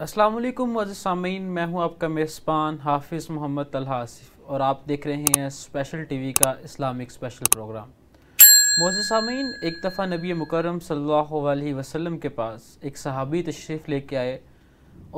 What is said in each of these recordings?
असलम सामीन मैं हूं आपका मेज़बान हाफिज़ मोहम्मद तलहा आसिफ और आप देख रहे हैं स्पेशल टीवी का इस्लामिक स्पेशल प्रोग्राम मोज़ सामीन एक दफ़ा नबी मुकरम सल्लल्लाहु अलैहि वसल्लम के पास एक सहाबी तशरीफ़ लेके आए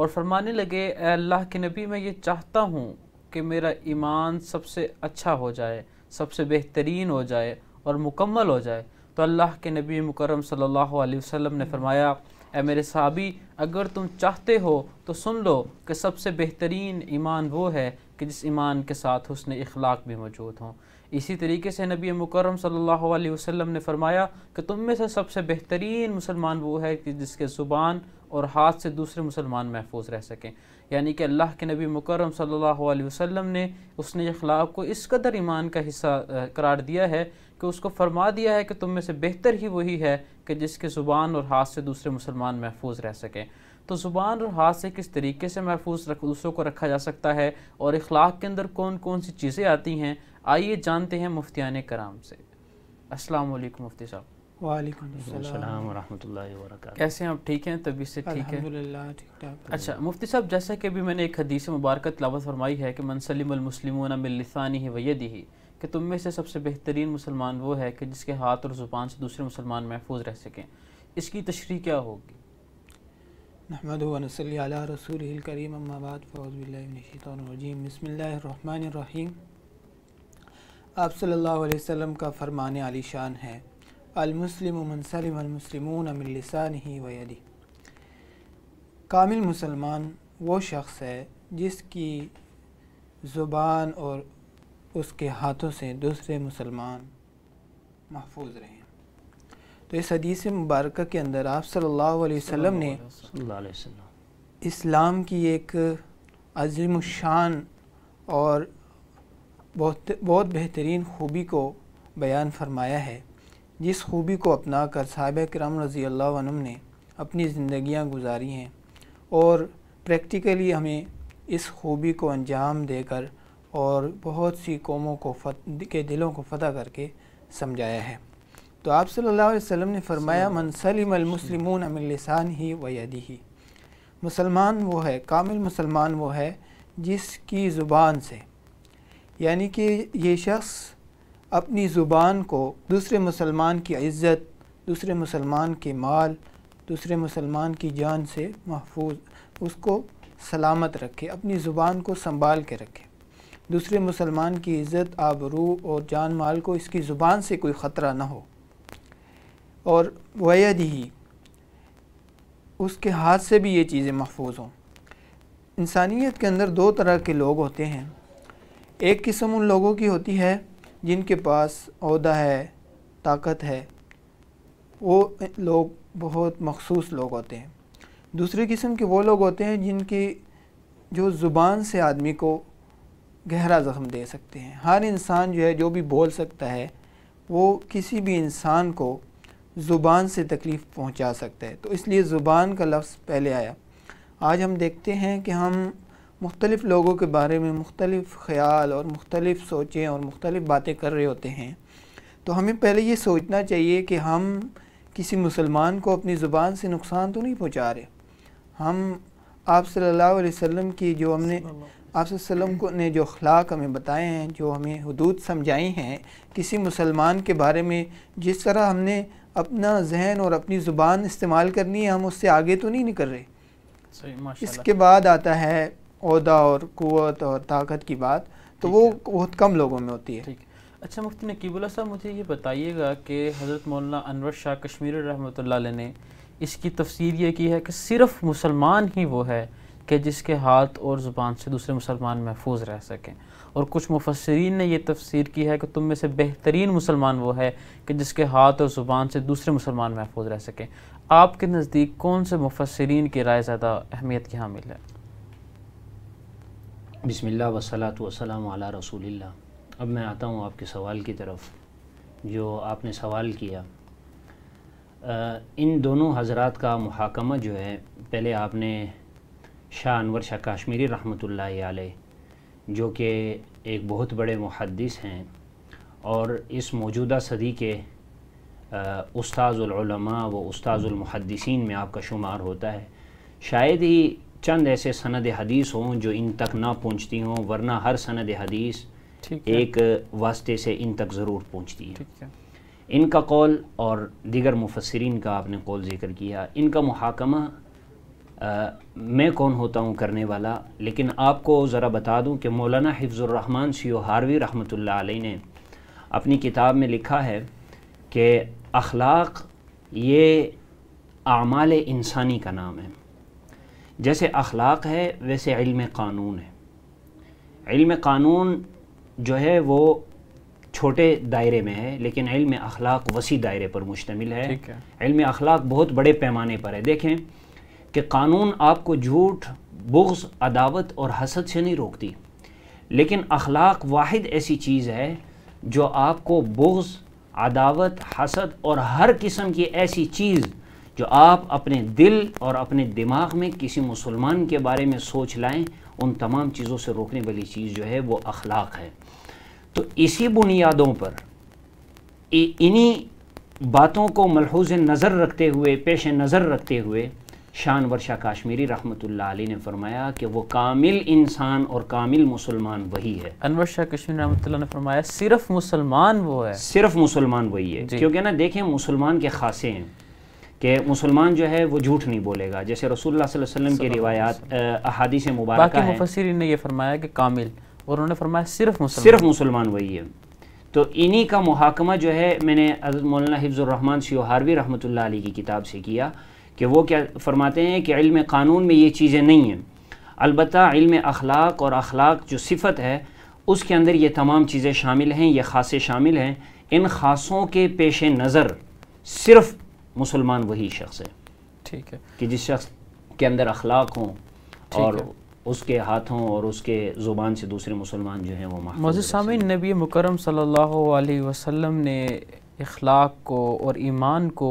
और फरमाने लगे अल्लाह के नबी मैं ये चाहता हूँ कि मेरा ईमान सबसे अच्छा हो जाए सबसे बेहतरीन हो जाए और मुकम्मल हो जाए तो अल्लाह के नबी मुकरम सल्लल्लाहु अलैहि वसल्लम ने फरमाया ए मेरे साहबी अगर तुम चाहते हो तो सुन लो कि सबसे बेहतरीन ईमान वो है कि जिस ईमान के साथ उसने अखलाक भी मौजूद हों इसी तरीके से नबी मुकरम सल्लल्लाहु अलैहि वसल्लम ने फरमाया कि तुम में से सबसे बेहतरीन मुसलमान वो है कि जिसके ज़ुबान और हाथ से दूसरे मुसलमान महफूज रह सकें यानी कि अल्लाह के नबी मुकरम सल्लल्लाहु अलैहि वसल्लम ने उसने अखलाक को इस कदर ईमान का हिस्सा करार दिया है कि उसको फरमा दिया है कि तुम में से बेहतर ही वही है कि जिसके ज़ुबान और हाथ से दूसरे मुसलमान महफूज रह सकें तो ज़ुबान और हाथ से किस तरीके से महफूज रख दूसरों को रखा जा सकता है और अखलाक के अंदर कौन कौन सी चीज़ें आती हैं आइए जानते हैं मुफ्तियान कराम से असलकम मुफ्ती साहब कैसे हैं आप ठीक हैं तभी से ठीक है अच्छा मुफ्ती साहब जैसा कि अभी मैंने एक हदीस मुबारक तलावत फरमाई है कि मनसलिम अलमुसलिमों मिलसानी ही ही कि तुम में से सबसे बेहतरीन मुसलमान वो है कि जिसके हाथ और ज़ुबान से दूसरे मुसलमान महफूज रह सकें इसकी तशरी क्या होगी नहमद रसूल करीम अम्माबाद बसमीम आप सल्लल्लाहु अलैहि वसल्लम का फरमान आलीशान है अलमुस्लिम मन सलिम अलमुसलमून अमिलसान ही वदी कामिल मुसलमान वो शख्स है जिसकी ज़ुबान और उसके हाथों से दूसरे मुसलमान महफूज रहे तो इस हदीस मुबारक के अंदर आप सल्लल्लाहु अलैहि वसल्लम ने इस्लाम की एक अजीम शान और बहुत बहुत बेहतरीन खूबी को बयान फरमाया है जिस खूबी को अपना कर साहब कराम रज़ी अल्लाम ने अपनी ज़िंदियाँ गुजारी हैं और प्रैक्टिकली हमें इस खूबी को अंजाम देकर और बहुत सी कौमों को फत के दिलों को फ़तह करके समझाया है तो आप सल्लल्लाहु अलैहि वसल्लम ने फरमाया मनसलिमसलमून अमिलसान ही वदी ही मुसलमान वो है कामिल मुसलमान वो है जिसकी ज़ुबान से यानी कि ये शख्स अपनी ज़ुबान को दूसरे मुसलमान की इज़्ज़त दूसरे मुसलमान के माल दूसरे मुसलमान की जान से महफूज उसको सलामत रखे अपनी ज़ुबान को संभाल के रखे दूसरे मुसलमान की इज़्ज़त आबरू और जान माल को इसकी ज़ुबान से कोई ख़तरा ना हो और वैद ही उसके हाथ से भी ये चीज़ें महफूज हों इंसानियत के अंदर दो तरह के लोग होते हैं एक किस्म उन लोगों की होती है जिनके पास अहदा है ताकत है वो लोग बहुत मखसूस लोग होते हैं दूसरी किस्म के वो लोग होते हैं जिनकी जो ज़ुबान से आदमी को गहरा ज़ख्म दे सकते हैं हर इंसान जो है जो भी बोल सकता है वो किसी भी इंसान को ज़ुबान से तकलीफ़ पहुंचा सकता है तो इसलिए ज़ुबान का लफ्ज़ पहले आया आज हम देखते हैं कि हम मुख्तलिफ़ लोगों के बारे में मुख्तलिफ़ ख्याल और मुख्तलिफ़ सोचें और मुख्तलिफ़ बातें कर रहे होते हैं तो हमें पहले ये सोचना चाहिए कि हम किसी मुसलमान को अपनी ज़ुबान से नुकसान तो नहीं पहुँचा रहे हम आप सल्लल्लाहु अलैहि वसल्लम की जो हमने आप वसल्लम को ने जो अखलाक हमें बताए हैं जो हमें हदूद समझाई हैं किसी मुसलमान के बारे में जिस तरह हमने अपना जहन और अपनी ज़ुबान इस्तेमाल करनी है हम उससे आगे तो नहीं निकल रहे इसके बाद आता है अहदा और कुत और ताकत की बात तो वो बहुत कम लोगों में होती है ठीक अच्छा मुफ्ती नकीबुल्ला साहब मुझे ये बताइएगा कि हज़रत मौलाना अनवर शाह कश्मीर रहमत ने इसकी तफसीर ये की है कि सिर्फ मुसलमान ही वो है कि जिसके हाथ और ज़ुबान से दूसरे मुसलमान महफूज रह सकें और कुछ मुफसरीन ने यह तफसीर की है कि तुम में से बेहतरीन मुसलमान वो है कि जिसके हाथ और ज़ुबान से दूसरे मुसलमान महफूज रह सकें आपके नज़दीक कौन से मुफसरीन की राय ज़्यादा अहमियत की हामिल है बिसमिल्ल वसलात वसलाम अला रसूलिल्लाह अब मैं आता हूँ आपके सवाल की तरफ जो आपने सवाल किया आ, इन दोनों हजरात का महाकमा जो है पहले आपने शाह अनवर शाह काश्मीरी रहमत जो कि एक बहुत बड़े मुहदस हैं और इस मौजूदा सदी के उस्ताज़ुलमा व उस्ताज़ुलमहदसिन में आपका शुमार होता है शायद ही चंद ऐसे सनद हदीस हों जो इन तक ना पहुँचती हों वरना हर सनद हदीस एक वास्ते से इन तक ज़रूर पहुँचती है इनका कौल और दीगर मुफसरीन का आपने कौल ज़िक्र किया इनका महाकमा आ, मैं कौन होता हूँ करने वाला लेकिन आपको ज़रा बता दूँ कि मौलाना हिफ्ज़ुररहमान सी हारवी रहमत ने अपनी किताब में लिखा है कि अखलाक ये आमाल इंसानी का नाम है जैसे अखलाक है वैसे इल्म कानून है इल्म कानून जो है वो छोटे दायरे में है लेकिन इल्म अखलाक वसी दायरे पर मुश्तमिल है, है। इल्म अखलाक बहुत बड़े पैमाने पर है देखें कि कानून आपको झूठ बुग्स अदावत और हसद से नहीं रोकती लेकिन अखलाक वाहिद ऐसी चीज़ है जो आपको बुग्स अदावत हसद और हर किस्म की ऐसी चीज़ जो आप अपने दिल और अपने दिमाग में किसी मुसलमान के बारे में सोच लाएं उन तमाम चीज़ों से रोकने वाली चीज़ जो है वो अखलाक है तो इसी बुनियादों पर इन्हीं बातों को मलहूज नज़र रखते हुए पेश नज़र रखते हुए शान वर्षा काश्मीरी रहमत आली ने फरमाया कि वो कामिल इंसान और कामिल मुसलमान वही है अनवर शाह कश्मीर रहमत ने फरमाया सिर्फ मुसलमान वो है सिर्फ मुसलमान वही है क्योंकि ना देखें मुसलमान के खासे हैं कि मुसलमान जो है वो झूठ नहीं बोलेगा जैसे रसूल सल्लल्लाहु अलैहि वसल्लम की रिवायात मुबारक मुफसरीन ने ये फरमाया कि कामिल और उन्होंने फरमाया सिर्फ मुसल्मान। सिर्फ मुसलमान वही है तो इन्हीं का महाकमा जो है मैंने मौलाना हिफ्ज़ुररहमान शियोहारवी रहमत ली की किताब से किया कि वो क्या फरमाते हैं कि इल्म क़ानून में ये चीज़ें नहीं हैं अलबत् इल्म अखलाक और अखलाक जो सिफत है उसके अंदर ये तमाम चीज़ें शामिल हैं ये खासे शामिल हैं इन खासों के पेश नज़र सिर्फ़ मुसलमान वही शख्स है ठीक है कि जिस शख्स के अंदर अखलाक हों और उसके हाथों और उसके ज़ुबान से दूसरे मुसलमान जो हैं वो मज़ सामिन नबी मुकरम सल्लल्लाहु अलैहि वसल्लम ने अखलाक को और ईमान को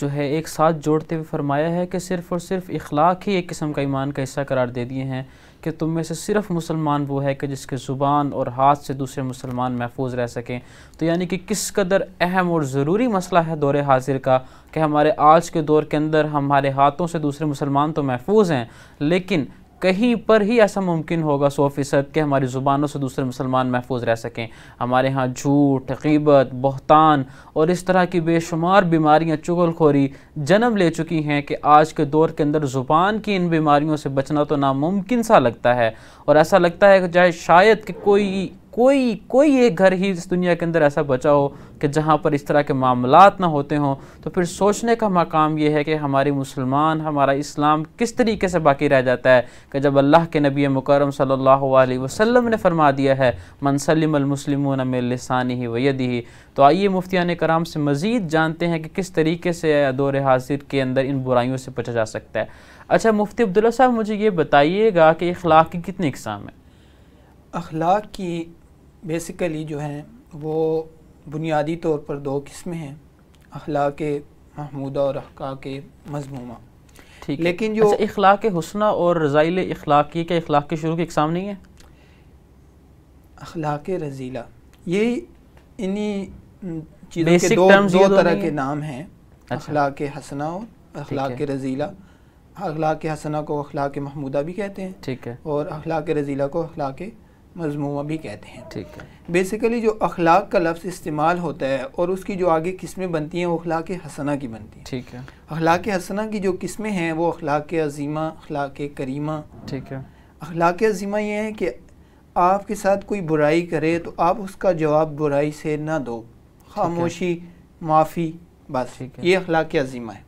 जो है एक साथ जोड़ते हुए फरमाया है कि सिर्फ़ और सिर्फ इखलाक ही एक किस्म का ईमान का हिस्सा करार दे दिए हैं कि तुम में से सिर्फ मुसलमान वो है कि जिसके ज़ुबान और हाथ से दूसरे मुसलमान महफूज रह सकें तो यानी कि किस कदर अहम और ज़रूरी मसला है दौरे हाजिर का कि हमारे आज के दौर के अंदर हमारे हाथों से दूसरे मुसलमान तो महफूज हैं लेकिन कहीं पर ही ऐसा मुमकिन होगा सौ फ़ीसद कि हमारी ज़ुबानों से दूसरे मुसलमान महफूज रह सकें हमारे यहाँ झूठ गीबत बहतान और इस तरह की बेशुमार बीमारियाँ चुगलखोरी जन्म ले चुकी हैं कि आज के दौर के अंदर ज़ुबान की इन बीमारियों से बचना तो नामुमकिन सा लगता है और ऐसा लगता है कि चाहे शायद कि कोई कोई कोई एक घर ही इस दुनिया के अंदर ऐसा बचा हो कि जहाँ पर इस तरह के मामलात ना होते हों तो फिर सोचने का मकाम ये है कि हमारे मुसलमान हमारा इस्लाम किस तरीके से बाकी रह जाता है कि जब अल्लाह के नबी मुकरम सल्लल्लाहु अलैहि वसल्लम ने फरमा दिया है मनसलमसलमन लसानी ही वयदी ही तो आइए ने कराम से मज़ीद जानते हैं कि किस तरीके से दौर हाजिर के अंदर इन बुराइयों से बचा जा सकता है अच्छा मुफ्ती अब्दुल्ला साहब मुझे ये बताइएगा कि अखलाक की कितनी इकसाम है अखलाक की बेसिकली जो हैं वो बुनियादी तौर पर दो किस्में हैं अखला के महमूदा और अखका के मजमूमा ठीक लेकिन जो अच्छा, के हसना और रज़ाइल अखलाकी के अखलाक के शुरू की इकसाम नहीं है अखलाक रजीला ये इन्हीं चीज़ों के दो, दो तरह के नाम हैं अच्छा। अखलाक हसना और अखलाक रजीला अखलाक हसना को अखलाक महमूदा भी कहते हैं ठीक है और अखलाक रजीला को अखलाक मजमू भी कहते हैं ठीक है बेसिकली जो अखलाक का लफ्ज़ इस्तेमाल होता है और उसकी जो आगे किस्में बनती हैं वो अखलाक हसना की बनती हैं ठीक है अखलाक हसना की जो किस्में हैं वो अखलाक अजीमा अखलाक करीमा ठीक है अखलाक अजीमा ये है कि आपके साथ कोई बुराई करे तो आप उसका जवाब बुराई से ना दो खामोशी माफ़ी बस ये अखलाक अजीमा है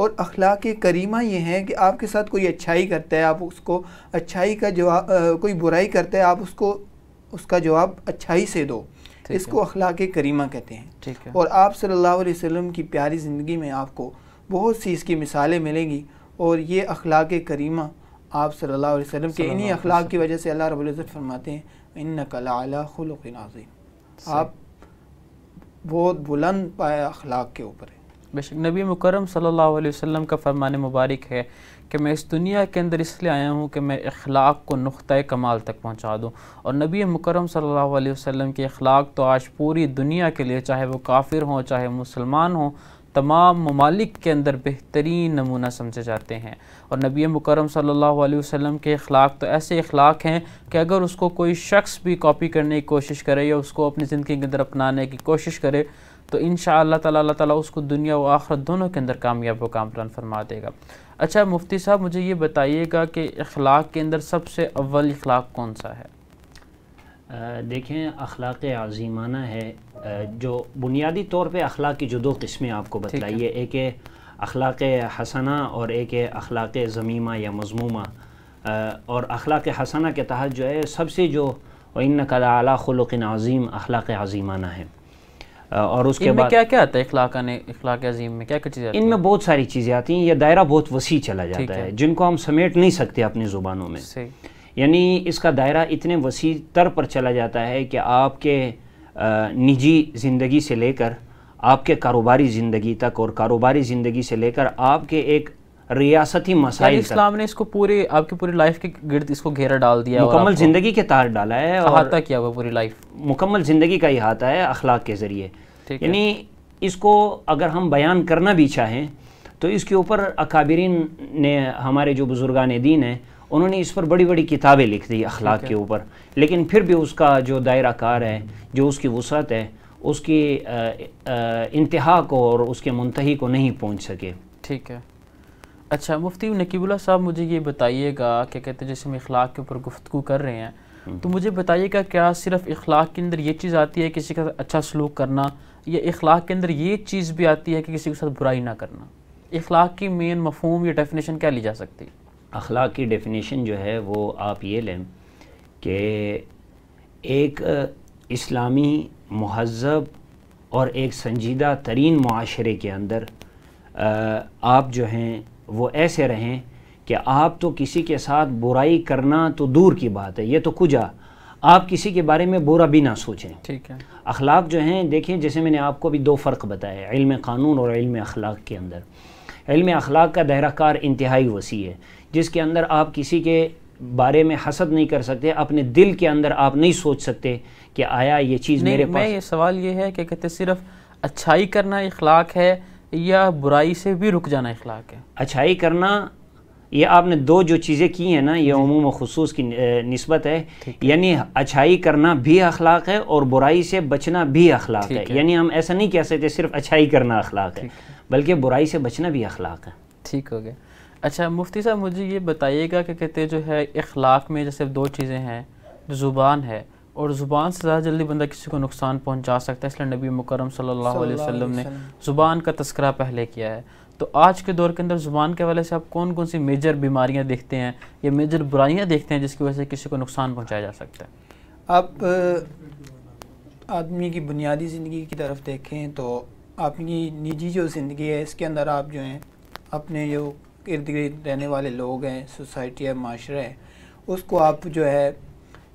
और अखलाक करीमा ये हैं कि आपके साथ कोई अच्छाई करता है आप उसको अच्छाई का जवाब कोई बुराई करता है आप उसको उसका जवाब अच्छाई से दो इसको अखलाक करीमा कहते हैं ठीक है और आप सल्लल्लाहु अलैहि वसल्लम की प्यारी ज़िंदगी में आपको बहुत सी इसकी मिसालें मिलेंगी और ये अखलाक करीमा आप सल्लल्लाहु अलैहि वसल्लम के इन्हीं अखलाक की वजह से अल्लाह रब्बुल इज़्ज़त फरमाते हैं इन नकलाखुलनाजीम आप बहुत बुलंद पाए अखलाक के ऊपर बेशक नबी मुकरम सल्लल्लाहु अलैहि वसल्लम का फरमान मुबारक है कि मैं इस दुनिया के अंदर इसलिए आया हूँ कि मैं अखलाक को नुक़ कमाल तक पहुँचा दूँ और नबी मुकरम सल्लल्लाहु अलैहि वसल्लम के अखलाक तो आज पूरी दुनिया के लिए चाहे वो काफिर हों चाहे मुसलमान हों तमाम ममालिक के अंदर बेहतरीन नमूना समझे जाते हैं और नबी मुकरम सल्लल्लाहु अलैहि वसल्लम के अखलाक तो ऐसे अखलाक हैं कि अगर उसको कोई शख्स भी कॉपी करने की कोशिश करे या उसको अपनी ज़िंदगी के अंदर अपनाने की कोशिश करे तो इन शाह ताला उसको दुनिया व आखरत दोनों के अंदर कामयाब व कामरान फरमा देगा अच्छा मुफ्ती साहब मुझे ये बताइएगा कि अखलाक के अंदर सबसे अव्वल अखलाक कौन सा है देखें अखलाक आज़ीमाना है जो बुनियादी तौर पर अखलाक की जो दो किस्में आपको एक है एक अखलाक हसना और एक अखलाक ज़मीमा या मजमूमा और अखलाक हसना के तहत जो है सबसे जो इन कला खुल़ अज़ीम अखलाक आज़ीमाना है और उसके बाद क्या क्या आता है इखलाक इखलाक अजीम में क्या क्या चीज़ें इनमें बहुत सारी चीज़ें आती हैं यह दायरा बहुत वसी चला जाता है जिनको हम समेट नहीं सकते अपनी ज़ुबानों में यानी इसका दायरा इतने वसी तर पर चला जाता है कि आपके निजी ज़िंदगी से लेकर आपके कारोबारी ज़िंदगी तक और कारोबारी ज़िंदगी से लेकर आपके एक रियासती मसाइल इस्लाम ने इसको पूरे आपके पूरी लाइफ के गिर्द इसको घेरा डाल दिया मुकम्मल ज़िंदगी के तार डाला है और किया हुआ पूरी लाइफ मुकम्मल ज़िंदगी का ही हाथा है अखलाक के ज़रिए यानी इसको अगर हम बयान करना भी चाहें तो इसके ऊपर अकाबरीन ने हमारे जो बुज़ुर्गान दीन हैं उन्होंने इस पर बड़ी बड़ी किताबें लिख दी अखलाक के ऊपर लेकिन फिर भी उसका जो दायरा कार है जो उसकी वसत है उसकी इंतहा को और उसके मुंतही को नहीं पहुँच सके ठीक है अच्छा मुफ्ती नकीबुल्ला साहब मुझे ये बताइएगा क्या कहते हैं जैसे हम इखलाक के ऊपर गुफ्तु कर रहे हैं हम्म। तो मुझे बताइएगा क्या सिर्फ इखलाक के अंदर ये चीज़ आती है किसी का अच्छा सलूक करना या अखलाक के अंदर ये चीज़ भी आती है कि किसी के साथ बुराई ना करना अखलाक़ की मेन मफहम या डेफिनेशन क्या ली जा सकती है अखलाक की डेफिनेशन जो है वो आप ये लें कि एक इस्लामी महजब और एक संजीदा तरीन माशरे के अंदर आप जो हैं वो ऐसे रहें कि आप तो किसी के साथ बुराई करना तो दूर की बात है ये तो कुजा आप किसी के बारे में बुरा भी ना सोचें ठीक है अखलाक जो हैं देखें जैसे मैंने आपको अभी दो फ़र्क बताया इल्म क़ानून और इल्म अखलाक के अंदर इल्म अखलाक का कार इंतहाई वसी है जिसके अंदर आप किसी के बारे में हसद नहीं कर सकते अपने दिल के अंदर आप नहीं सोच सकते कि आया ये चीज़ मेरे पास ये सवाल ये है कि कहते सिर्फ अच्छाई करना इखलाक है या बुराई से भी रुक जाना इखलाक है अच्छाई करना ये आपने दो जो चीज़ें की हैं ना ये अमूम खसूस की नस्बत है यानी अच्छाई करना भी अखलाक है और बुराई से बचना भी अखलाक है यानी हम ऐसा नहीं कह सकते सिर्फ अच्छाई करना अखलाक है बल्कि बुराई से बचना भी अखलाक है ठीक हो गया अच्छा मुफ्ती साहब मुझे ये बताइएगा कि कहते जो है अखलाक में जैसे दो चीज़ें हैं ज़ुबान है और ज़ुबान से ज़्यादा जल्दी बंदा किसी को नुकसान पहुँचा सकता है इसलिए नबी मुकरम सल्लल्लाहु अलैहि वसल्लम ने ज़ुबान का तस्करा पहले किया है तो आज के दौर के अंदर ज़ुबान के हवाले से आप कौन कौन सी मेजर बीमारियाँ देखते हैं या मेजर बुराइयाँ देखते हैं जिसकी वजह से किसी को नुकसान पहुँचाया जा सकता है आप आदमी की बुनियादी ज़िंदगी की तरफ देखें तो अपनी निजी जो ज़िंदगी है इसके अंदर आप जो हैं अपने जो इर्द गिर्द रहने वाले लोग हैं सोसाइटी है माशरे है उसको आप जो है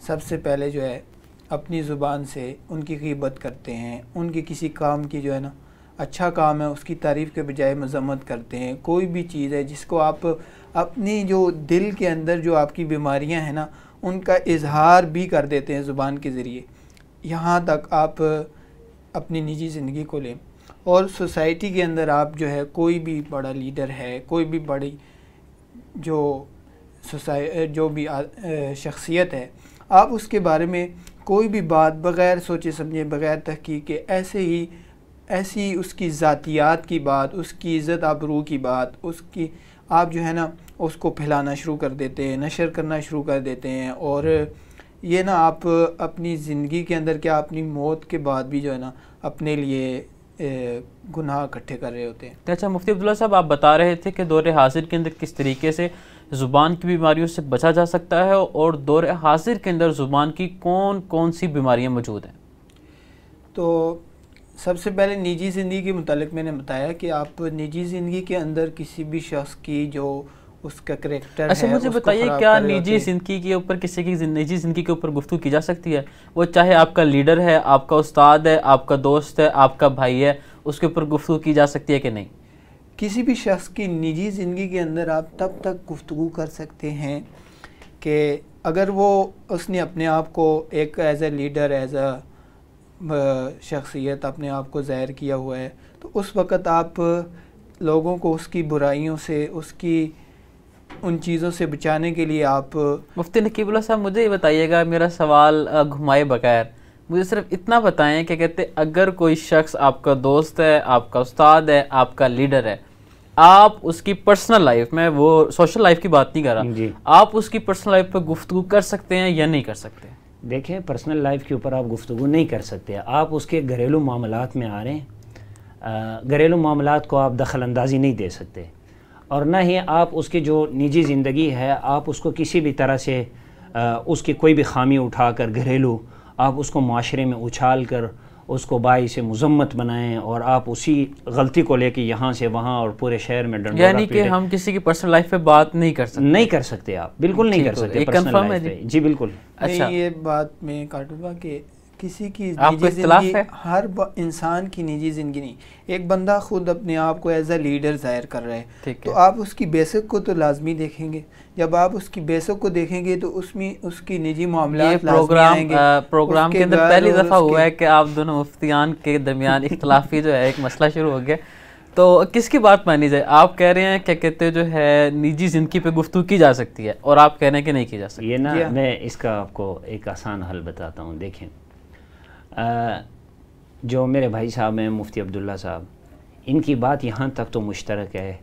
सबसे पहले जो है अपनी ज़ुबान से उनकी कीबत करते हैं उनके किसी काम की जो है ना अच्छा काम है उसकी तारीफ़ के बजाय मजम्मत करते हैं कोई भी चीज़ है जिसको आप अपने जो दिल के अंदर जो आपकी बीमारियां हैं ना उनका इजहार भी कर देते हैं ज़ुबान के ज़रिए यहाँ तक आप अपनी निजी ज़िंदगी को लें और सोसाइटी के अंदर आप जो है कोई भी बड़ा लीडर है कोई भी बड़ी जो सोसाइ जो भी शख्सियत है आप उसके बारे में कोई भी बात बग़ैर सोचे समझे बग़ैर तहकीक के ऐसे ही ऐसी उसकी ज़ातियात की बात उसकी इज़्ज़त आबरू की बात उसकी आप जो है ना उसको फैलाना शुरू कर देते हैं नशर करना शुरू कर देते हैं और ये ना आप अपनी ज़िंदगी के अंदर क्या अपनी मौत के बाद भी जो है ना अपने लिए गुनाह इकट्ठे कर रहे होते हैं तो अच्छा मुफ्ती अब्दुल्ला साहब आप बता रहे थे कि दौर हाजिर के अंदर किस तरीके से ज़ुबान की बीमारियों से बचा जा सकता है और दौर हाजिर के अंदर ज़ुबान की कौन कौन सी बीमारियाँ मौजूद हैं तो सबसे पहले निजी ज़िंदगी के मतलब मैंने बताया कि आप निजी ज़िंदगी के अंदर किसी भी शख्स की जो उसका करेक्टर अच्छा मुझे बताइए क्या निजी ज़िंदगी के ऊपर किसी की निजी ज़िंदगी के ऊपर गुफ्तु की जा सकती है वो चाहे आपका लीडर है आपका उस्ताद है आपका दोस्त है आपका भाई है उसके ऊपर गुफ्तु की जा सकती है कि नहीं किसी भी शख्स की निजी ज़िंदगी के अंदर आप तब तक गुफ्तु कर सकते हैं कि अगर वो उसने अपने आप को एक as a leader as a शख्सियत अपने आप को ज़ाहिर किया हुआ है तो उस वक़्त आप लोगों को उसकी बुराइयों से उसकी उन चीज़ों से बचाने के लिए आप मुफ्ती नकीबुल्ला साहब मुझे ये बताइएगा मेरा सवाल घुमाए बगैर मुझे सिर्फ इतना बताएं कि कहते अगर कोई शख्स आपका दोस्त है आपका उस्ताद है आपका लीडर है आप उसकी पर्सनल लाइफ में वो सोशल लाइफ की बात नहीं कर रहा आप उसकी पर्सनल लाइफ पर गुफ्तु कर सकते हैं या नहीं कर सकते देखें पर्सनल लाइफ के ऊपर आप गुफ्तु नहीं कर सकते आप उसके घरेलू मामला में आ रहे हैं घरेलू मामला को आप दखल अंदाजी नहीं दे सकते और ना ही आप उसकी जो निजी ज़िंदगी है आप उसको किसी भी तरह से आ, उसकी कोई भी खामी उठाकर घरेलू आप उसको माशरे में उछाल कर उसको बाई से मुजम्मत बनाएं और आप उसी गलती को लेके यहाँ से वहाँ और पूरे शहर में डर यानी कि हम किसी की पर्सनल लाइफ पे बात नहीं कर सकते नहीं कर सकते आप बिल्कुल नहीं कर सकते जी बिल्कुल अच्छा ये बात में काटूंगा कि किसी की निजी जिंदगी हर इंसान की निजी ज़िंदगी नहीं एक बंदा खुद अपने आप को एज अ लीडर ज़ाहिर कर रहा है तो आप उसकी बेसिक को तो लाजमी देखेंगे जब आप उसकी बेसिक को देखेंगे तो उसमें उसकी निजी मामला प्रोग्राम प्रोग्राम के अंदर पहली दफ़ा हुआ है कि आप दोनों मुफ्तियान के दरमियान इख्तलाफी जो है एक मसला शुरू हो गया तो किसकी बात मानी जाए आप कह रहे हैं क्या कहते हैं जो है निजी ज़िंदगी पे गुफ्तु की जा सकती है और आप कह रहे हैं कि नहीं की जा सकती ये ना हाँ। मैं इसका आपको एक आसान हल बताता हूँ देखें जो मेरे भाई साहब हैं मुफ्ती अब्दुल्ला साहब इनकी बात यहाँ तक तो मुश्तरक है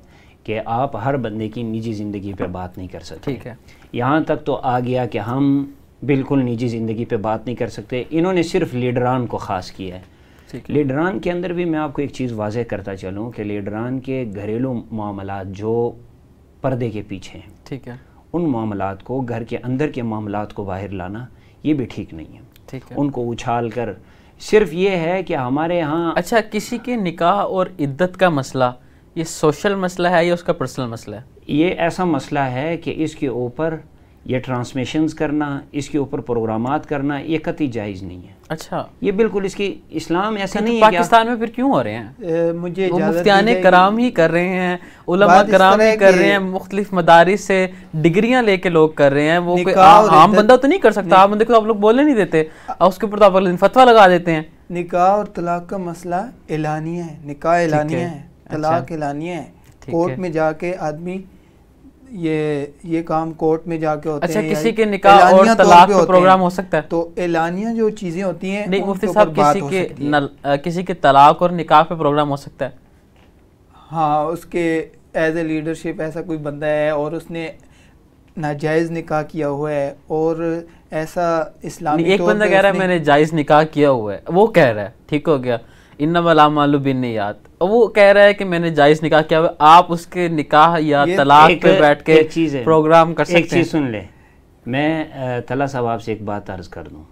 कि आप हर बंदे की निजी ज़िंदगी पे बात नहीं कर सकते ठीक है यहाँ तक तो आ गया कि हम बिल्कुल निजी ज़िंदगी पे बात नहीं कर सकते इन्होंने सिर्फ लीडरान को ख़ास किया है लीडरान के अंदर भी मैं आपको एक चीज़ वाजह करता चलूँ कि लीडरान के घरेलू मामला जो पर्दे के पीछे हैं ठीक है उन मामला को घर के अंदर के मामला को बाहर लाना ये भी ठीक नहीं है उनको उछाल कर सिर्फ ये है कि हमारे यहाँ अच्छा किसी के निकाह और इद्दत का मसला ये सोशल मसला है या उसका पर्सनल मसला है ये ऐसा मसला है कि इसके ऊपर ये ट्रांसमिशन करना इसके ऊपर प्रोग्राम करना ये कति जायज़ नहीं है अच्छा ये बिल्कुल इसकी इस्लाम ऐसा तो नहीं है पाकिस्तान में फिर क्यों हो रहे हैं ए, मुझे मुफ्तियाने कराम ही कर रहे हैं उलमा कराम ही कर रहे हैं मुख्तलिफ मदारिस से डिग्रियां लेके लोग कर रहे हैं वो आम बंदा तो नहीं कर सकता आम बंदे को तो आप लोग बोलने नहीं देते और उसके ऊपर तो आप फतवा लगा देते हैं निकाह और तलाक का मसला एलानिया है निकाह एलानिया है अच्छा। तलाक एलानिया है कोर्ट में जाके आदमी ये ये काम कोर्ट में जाके होते अच्छा, हैं किसी के निकाह और तलाक तो प्रोग्राम हो सकता है तो एलानिया जो चीजें होती हैं नहीं मुफ्ती साहब किसी के नल, किसी के तलाक और निकाह पे प्रोग्राम हो सकता है हाँ उसके एज ए लीडरशिप ऐसा कोई बंदा है और उसने नाजायज़ निकाह किया हुआ है और ऐसा इस्लाम एक बंदा कह रहा है मैंने जायज़ निकाह किया हुआ है वो कह रहा है ठीक हो गया इन्नामालू बिन याद वो कह रहा है कि मैंने जायज निकाह किया आप उसके निकाह या तलाक पे बैठ के प्रोग्राम कर सकते एक चीज़ सुन ले मैं तला साहब आपसे एक बात अर्ज़ कर दूँ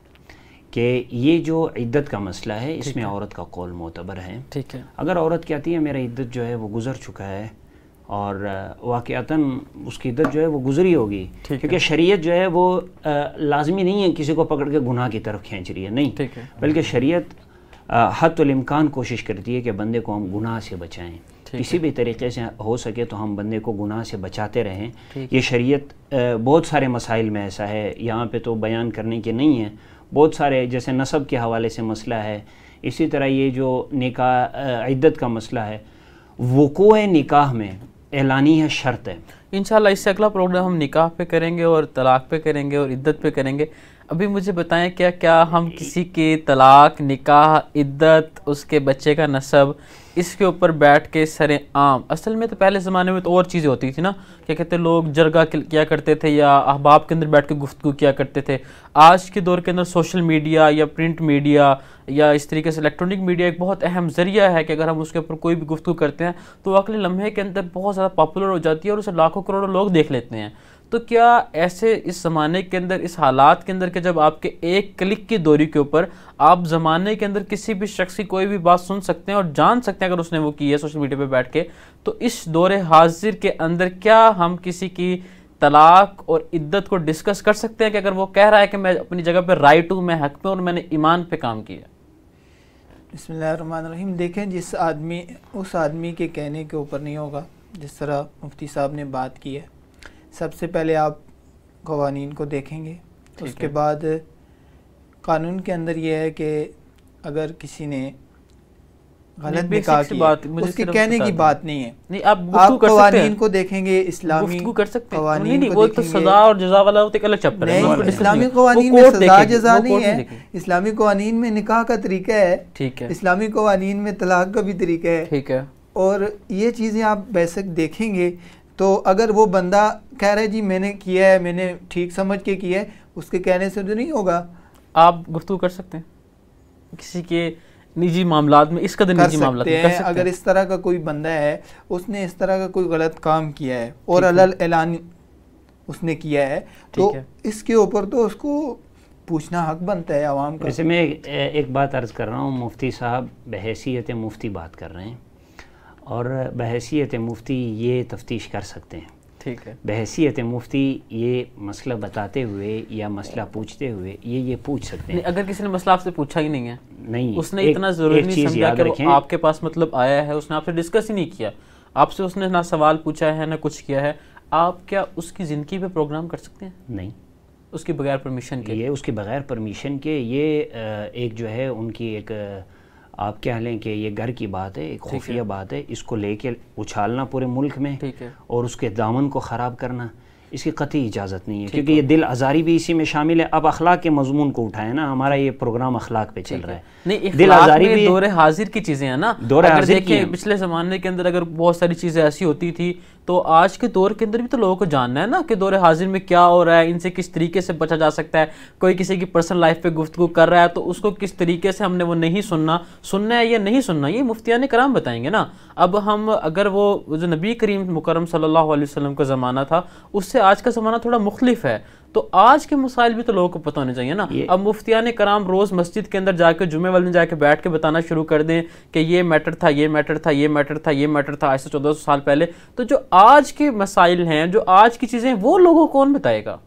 कि ये जो इद्दत का मसला है इसमें औरत का कौल मोतबर है ठीक है अगर औरत कहती है मेरा इद्दत जो है वो गुजर चुका है और वाक़ता उसकी इद्दत जो है वो गुजरी होगी क्योंकि शरीयत जो है वो लाजमी नहीं है किसी को पकड़ के गुनाह की तरफ खींच रही है नहीं बल्कि शरीयत हतमकान कोशिश करती है कि बंदे को हम गुनाह से बचाएँ किसी भी तरीके से हो सके तो हम बंदे को गुनाह से बचाते रहें ये शरीयत बहुत सारे मसाइल में ऐसा है यहाँ पे तो बयान करने के नहीं है बहुत सारे जैसे नसब के हवाले से मसला है इसी तरह ये जो निकाह इद्दत का मसला है वको निकाह में एलानी है शर्त है इन इससे अगला प्रोग्राम हम निकाह पे करेंगे और तलाक पे करेंगे और इद्दत पे करेंगे अभी मुझे बताएं क्या क्या हम किसी के तलाक निकाह इद्दत उसके बच्चे का नस्ब इसके ऊपर बैठ के सरे आम असल में तो पहले ज़माने में तो और चीज़ें होती थी ना क्या कहते लोग जरगा किया करते थे या अहबाब के अंदर बैठ के गुफ्तु किया करते थे आज के दौर के अंदर सोशल मीडिया या प्रिंट मीडिया या इस तरीके से इलेक्ट्रॉनिक मीडिया एक बहुत अहम ज़रिया है कि अगर हम उसके ऊपर कोई भी गुफ्तु करते हैं तो अगले लम्हे के अंदर बहुत ज़्यादा पॉपुलर हो जाती है और उसे लाखों करोड़ों लोग देख लेते हैं तो क्या ऐसे इस ज़माने के अंदर इस हालात के अंदर के जब आपके एक क्लिक की दूरी के ऊपर आप ज़माने के अंदर किसी भी शख्स की कोई भी बात सुन सकते हैं और जान सकते हैं अगर उसने वो की है सोशल मीडिया पर बैठ के तो इस दौर हाजिर के अंदर क्या हम किसी की तलाक और इद्दत को डिस्कस कर सकते हैं कि अगर वो कह रहा है कि मैं अपनी जगह पर राइट हूँ मैं हक पे और मैंने ईमान पर काम किया बसमीम देखें जिस आदमी उस आदमी के कहने के ऊपर नहीं होगा जिस तरह मुफ्ती साहब ने बात की है सबसे पहले आप कवानीन को देखेंगे उसके बाद कानून के अंदर यह है कि अगर किसी ने गलत निकाह की बात मुझे उसके कहने की बात नहीं है नहीं आप आप हैं को देखेंगे इस्लामी कर सकते हैं नहीं नहीं वो तो सजा और जजा वाला वो तो एक अलग चैप्टर है इस्लामी कवानीन में सजा जजा नहीं है इस्लामी कवानीन में निकाह का तरीका है ठीक है इस्लामी कवानीन में तलाक का भी तरीका है ठीक है और ये चीज़ें आप बेशक देखेंगे तो अगर वो बंदा कह रहे जी मैंने किया है मैंने ठीक समझ के किया है उसके कहने से तो नहीं होगा आप गुफ्तु कर सकते हैं किसी के निजी मामला में इस तो कदर निजी मामला तो हैं सकते अगर हैं। इस तरह का कोई बंदा है उसने इस तरह का कोई गलत काम किया है और अलल ऐलान उसने किया है तो है। इसके ऊपर तो उसको पूछना हक बनता है आवाम का वैसे मैं एक, एक बात अर्ज़ कर रहा हूँ मुफ्ती साहब बहसीत मुफ्ती बात कर रहे हैं और बहसीत मुफ्ती ये तफ्तीश कर सकते हैं ठीक है बहसीत मुफ्ती ये मसला बताते हुए या मसला पूछते हुए ये ये पूछ सकते हैं अगर किसी ने मसला आपसे पूछा ही नहीं है नहीं उसने एक, इतना ज़रूरी नहीं समझा कि आपके पास मतलब आया है उसने आपसे डिस्कस ही नहीं किया आपसे उसने ना सवाल पूछा है ना कुछ किया है आप क्या उसकी ज़िंदगी पे प्रोग्राम कर सकते हैं नहीं उसके बगैर परमिशन के ये उसके बगैर परमिशन के ये एक जो है उनकी एक आप कह लें कि ये घर की बात है एक खुफिया बात है इसको लेके उछालना पूरे मुल्क में और उसके दामन को ख़राब करना इसकी कतई इजाज़त नहीं है क्योंकि ये दिल आज़ारी भी इसी में शामिल है अब अखलाक के मजमून को उठाए ना हमारा ये प्रोग्राम अखलाक पे चल रहा है नहीं दिल आज़ारी भी दौरे हाजिर की चीज़ें हैं ना दौरे हाजिर की पिछले ज़माने के अंदर अगर बहुत सारी चीज़ें ऐसी होती थी तो आज के दौर के अंदर भी तो लोगों को जानना है ना कि दौरे हाजिर में क्या हो रहा है इनसे किस तरीके से बचा जा सकता है कोई किसी की पर्सनल लाइफ पे गुफ्तु कर रहा है तो उसको किस तरीके से हमने वो नहीं सुनना सुनना है या नहीं सुनना ये ने कराम बताएंगे ना अब हम अगर वो जो नबी करीम मुकरम सल्ला वसलम का ज़माना था उससे आज का ज़माना थोड़ा मुख्तफ है तो आज के मसाइल भी तो लोगों को पता होने चाहिए ना अब मुफ्तियान कराम रोज मस्जिद के अंदर जाकर जुमे वाले दिन जाके बैठ के बताना शुरू कर दें कि ये मैटर था ये मैटर था ये मैटर था ये मैटर था आज से चौदह साल पहले तो जो आज के मसाइल हैं जो आज की चीज़ें वो लोगों को कौन बताएगा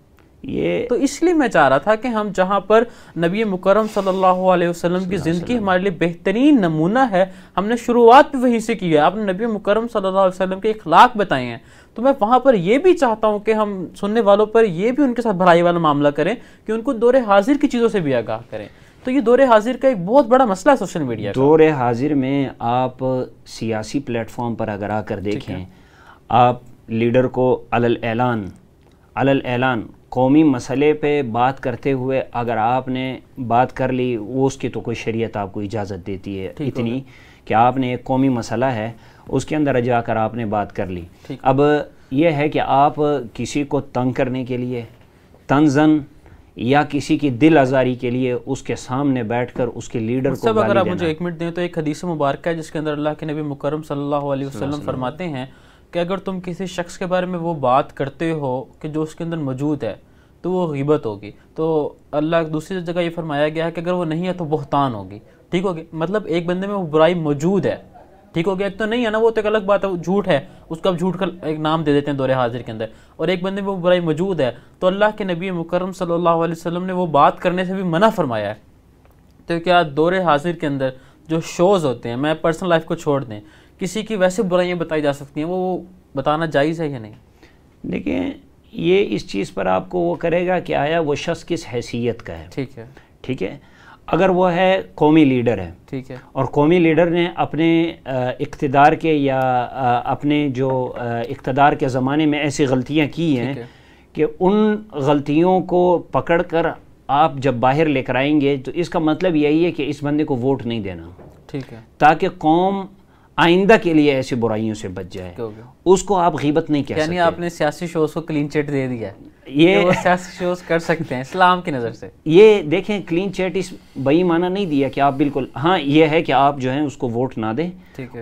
ये तो इसलिए मैं चाह रहा था कि हम जहाँ पर नबी मुकरम सल्लल्लाहु अलैहि वसल्लम की ज़िंदगी हमारे लिए बेहतरीन नमूना है हमने शुरुआत भी वहीं से की है आपने नबी मुकरम सल्लल्लाहु अलैहि वसल्लम के अखलाक बताए हैं तो मैं वहाँ पर यह भी चाहता हूँ कि हम सुनने वालों पर यह भी उनके साथ भलाई वाला मामला करें कि उनको दौरे हाजिर की चीज़ों से भी आगाह करें तो ये दौरे हाजिर का एक बहुत बड़ा मसला है सोशल मीडिया दौरे हाजिर में आप सियासी प्लेटफॉर्म पर अगर आकर देखें आप लीडर को अलल ऐलान अलल ऐलान कौमी मसले पे बात करते हुए अगर आपने बात कर ली वो उसकी तो कोई शरीयत आपको इजाज़त देती है इतनी कि आपने एक कौमी मसला है उसके अंदर जाकर आपने बात कर ली अब यह है कि आप किसी को तंग करने के लिए तंजन या किसी की दिल आज़ारी के लिए उसके सामने बैठकर उसके लीडर को सब अगर आप मुझे एक मिनट दें तो एक हदीस मुबारक है जिसके अंदर अल्लाह के नबी मुकरम सल्लल्लाहु अलैहि वसल्लम फरमाते हैं कि अगर तुम किसी शख्स के बारे में वो बात करते हो कि जो उसके अंदर मौजूद है तो वो गिबत होगी तो अल्लाह दूसरी जगह ये फरमाया गया है कि अगर वो नहीं है तो बहतान होगी ठीक होगी मतलब एक बंदे में वो बुराई मौजूद है ठीक हो गया एक तो नहीं है ना वो तो एक अलग बात है झूठ है उसका झूठ का एक नाम दे देते हैं दौरे हाजिर के अंदर और एक बंदे में वो बुराई मौजूद है तो अल्लाह के नबी मुकरम सल्लल्लाहु अलैहि वसल्लम ने वो बात करने से भी मना फरमाया है तो क्या दौरे हाजिर के अंदर जो शोज़ होते हैं मैं पर्सनल लाइफ को छोड़ दें किसी की वैसे बुराइयाँ बताई जा सकती हैं वो वो बताना जायज़ है या नहीं देखिए ये इस चीज़ पर आपको वो करेगा कि आया वो शख्स किस हैसियत का है ठीक है ठीक है अगर वो है कौमी लीडर है ठीक है और कौमी लीडर ने अपने इकतदार के या अपने जो इकतदार के ज़माने में ऐसी गलतियाँ की हैं कि उन गलतियों को पकड़ कर आप जब बाहर लेकर आएंगे तो इसका मतलब यही है कि इस बंदे को वोट नहीं देना ठीक है ताकि कौम आइंदा के लिए ऐसी बुराइयों से बच जाए उसको आप गिबत नहीं कह यानी आपने सियासी शोज को क्लीन चिट दे दिया ये वो सियासी शोज कर सकते हैं इस्लाम की नज़र से ये देखें क्लीन चिट इस बई माना नहीं दिया कि आप बिल्कुल हाँ ये है कि आप जो है उसको वोट ना दें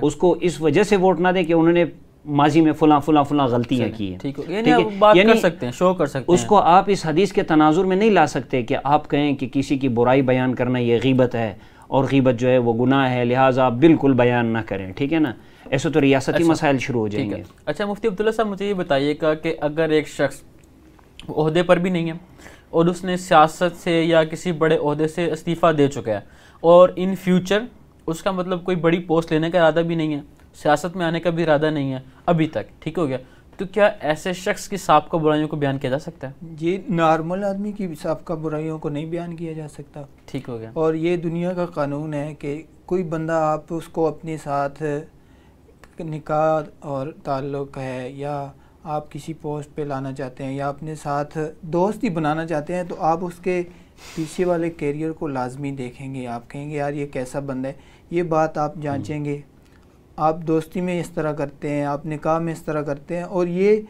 उसको इस वजह से वोट ना दें कि उन्होंने माजी में फुला फुला फुला गलतियाँ की हैं ठीक है यानी बात कर सकते हैं शो कर सकते हैं उसको आप इस हदीस के तनाजुर में नहीं ला सकते कि आप कहें कि किसी की बुराई बयान करना ये गीबत है और गीबत जो है वो गुनाह है लिहाजा आप बिल्कुल बयान ना करें ठीक है ना ऐसे तो रियासती अच्छा, मसाइल शुरू हो जाएंगे अच्छा मुफ्ती अब्दुल्ला साहब मुझे ये बताइएगा कि अगर एक शख्स अहदे पर भी नहीं है और उसने सियासत से या किसी बड़े अहदे से इस्तीफ़ा दे चुका है और इन फ्यूचर उसका मतलब कोई बड़ी पोस्ट लेने का इरादा भी नहीं है सियासत में आने का भी इरादा नहीं है अभी तक ठीक हो गया तो क्या ऐसे शख्स की सबका बुराइयों को बयान किया जा सकता है ये नॉर्मल आदमी की सबका बुराइयों को नहीं बयान किया जा सकता ठीक हो गया और ये दुनिया का कानून है कि कोई बंदा आप उसको अपने साथ निकाह और ताल्लुक़ है या आप किसी पोस्ट पे लाना चाहते हैं या अपने साथ दोस्ती बनाना चाहते हैं तो आप उसके पीछे वाले कैरियर को लाजमी देखेंगे आप कहेंगे यार ये कैसा बंदा है ये बात आप हम्म। जांचेंगे आप दोस्ती में इस तरह करते हैं आप निकाह में इस तरह करते हैं और ये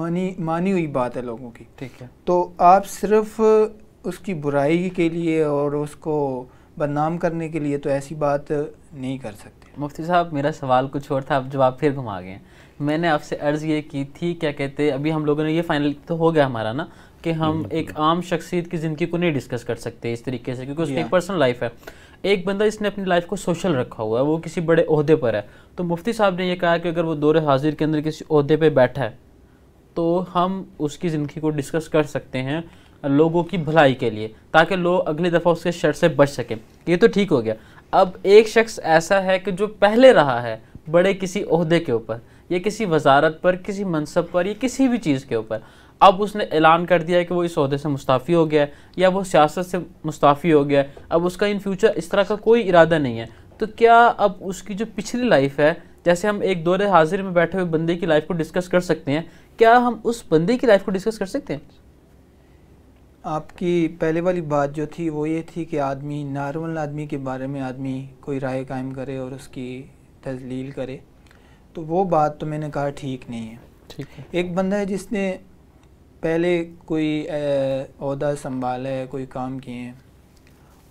मानी मानी हुई बात है लोगों की ठीक है तो आप सिर्फ उसकी बुराई के लिए और उसको बदनाम करने के लिए तो ऐसी बात नहीं कर सकते मुफ्ती साहब मेरा सवाल कुछ और था अब जब आप फिर घुमा गए मैंने आपसे अर्ज़ ये की थी क्या कहते अभी हम लोगों ने ये फाइनल तो हो गया हमारा ना कि हम हम्म, एक हम्म। आम शख्सियत की ज़िंदगी को नहीं डिस्कस कर सकते इस तरीके से क्योंकि उसकी एक पर्सनल लाइफ है एक बंदा इसने अपनी लाइफ को सोशल रखा हुआ है वो किसी बड़े अहदे पर है तो मुफ्ती साहब ने यह कहा कि अगर वो दौरे हाजिर के अंदर किसी अहदे पर बैठा है तो हम उसकी ज़िंदगी को डिस्कस कर सकते हैं लोगों की भलाई के लिए ताकि लोग अगली दफ़ा उसके शर से बच सकें ये तो ठीक हो गया अब एक शख्स ऐसा है कि जो पहले रहा है बड़े किसी अहदे के ऊपर या किसी वजारत पर किसी मनसब पर या किसी भी चीज़ के ऊपर अब उसने ऐलान कर दिया है कि वो इस अहदे से मुस्ताफ़ी हो गया है या वो सियासत से मुस्ताफ़ी हो गया है अब उसका इन फ्यूचर इस तरह का कोई इरादा नहीं है तो क्या अब उसकी जो पिछली लाइफ है जैसे हम एक दौरे हाजिर में बैठे हुए बंदे की लाइफ को डिस्कस कर सकते हैं क्या हम उस बंदे की लाइफ को डिस्कस कर सकते हैं आपकी पहले वाली बात जो थी वो ये थी कि आदमी नॉर्मल आदमी के बारे में आदमी कोई राय कायम करे और उसकी तजलील करे तो वो बात तो मैंने कहा ठीक नहीं है ठीक है एक बंदा है जिसने पहले कोई अहदा संभाला है कोई काम किए हैं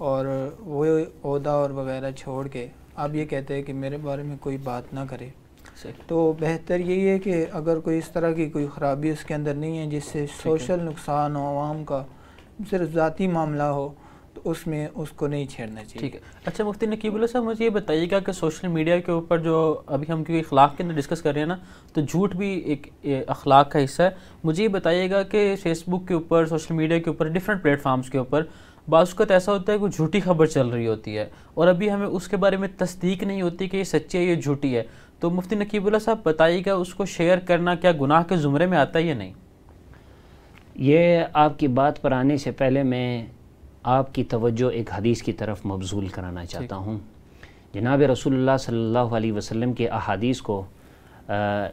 और वो अहदा और वगैरह छोड़ के अब ये कहते हैं कि मेरे बारे में कोई बात ना करे तो बेहतर यही है कि अगर कोई इस तरह की कोई ख़राबी उसके अंदर नहीं है जिससे सोशल नुकसान हो आवाम का सिर्फ ज़ाती मामला हो तो उसमें उसको नहीं छेड़ना चाहिए ठीक है अच्छा मुफ्ती नकीबुल्ला साहब मुझे ये बताइएगा कि सोशल मीडिया के ऊपर जो अभी हम क्योंकि अखलाक के अंदर डिस्कस कर रहे हैं ना तो झूठ भी एक अखलाक का हिस्सा है मुझे ये बताइएगा कि फेसबुक के ऊपर सोशल मीडिया के ऊपर डिफरेंट प्लेटफॉर्म्स के ऊपर बासुकत ऐसा होता है कि झूठी खबर चल रही होती है और अभी हमें उसके बारे में तस्दीक नहीं होती कि ये सच्ची है ये झूठी है तो मुफ्ती नकीबुल्ला साहब बताइएगा उसको शेयर करना क्या गुनाह के ज़ुमरे में आता है या नहीं ये आपकी बात पर आने से पहले मैं आपकी तवज्जो एक हदीस की तरफ मबजूल कराना चाहता हूँ जनाब रसूलुल्लाह सल्लल्लाहु अलैहि वसल्लम के अहादीस को आ,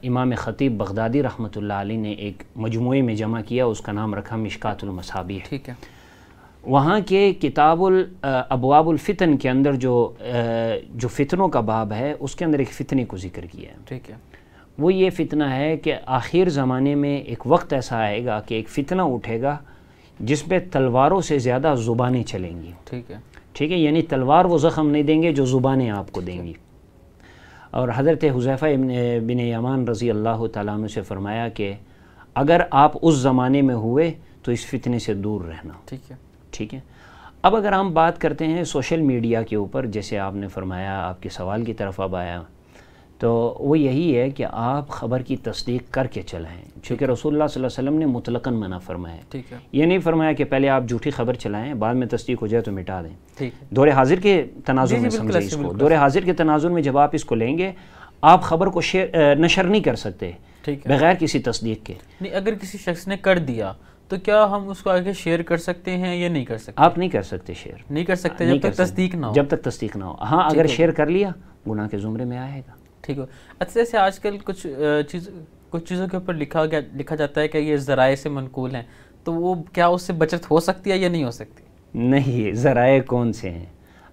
इमाम ख़तीब बगदादी रहमतुल्लाह अलैह ने एक मजमू में जमा किया उसका नाम रखा मिशकातुलमसाबी ठीक है वहाँ के किताबुल अबवाबुलफ़ितन के अंदर जो जो फितनों का बाब है उसके अंदर एक फ़ितने को जिक्र किया है ठीक है वो ये फ़ितना है कि आखिर ज़माने में एक वक्त ऐसा आएगा कि एक फ़ितना उठेगा जिस तलवारों से ज़्यादा ज़ुबानें चलेंगी ठीक है ठीक है यानी तलवार वो ज़ख़म नहीं देंगे जो ज़ुबानें आपको देंगी और हज़रत हुजैफ़ा बिन यमान रज़ी अल्लाह तु से फ़रमाया कि अगर आप उस ज़माने में हुए तो इस फितने से दूर रहना ठीक है ठीक है अब अगर हम बात करते हैं सोशल मीडिया के ऊपर जैसे आपने फरमाया आपके सवाल की तरफ अब आया तो वो यही है कि आप ख़बर की तस्दीक करके चलाएं क्योंकि रसोल्ला वसम ने मुतलकन मना फरमाया ठीक है ये नहीं फरमाया कि पहले आप झूठी खबर चलाएं बाद में तस्दीक हो जाए तो मिटा दें ठीक दौर हाजिर के तनाजुर में समझें इसको दौरे हाजिर के तनाजुर में जब आप इसको लेंगे आप खबर को शेयर नशर नहीं कर सकते बगैर किसी तस्दीक के नहीं अगर किसी शख्स ने कर दिया तो क्या हम उसको आगे शेयर कर सकते हैं या नहीं कर सकते आप नहीं कर सकते शेयर नहीं कर सकते जब तक तस्दीक ना हो जब तक तस्दीक ना हो हाँ अगर शेयर कर लिया गुना के ज़ुमरे में आएगा ठीक है अच्छे से आजकल कुछ चीज़ कुछ चीज़ों के ऊपर लिखा गया लिखा जाता है कि ये ज़राए से मनकूल हैं तो वो क्या उससे बचत हो सकती है या नहीं हो सकती नहीं ज़राए कौन से हैं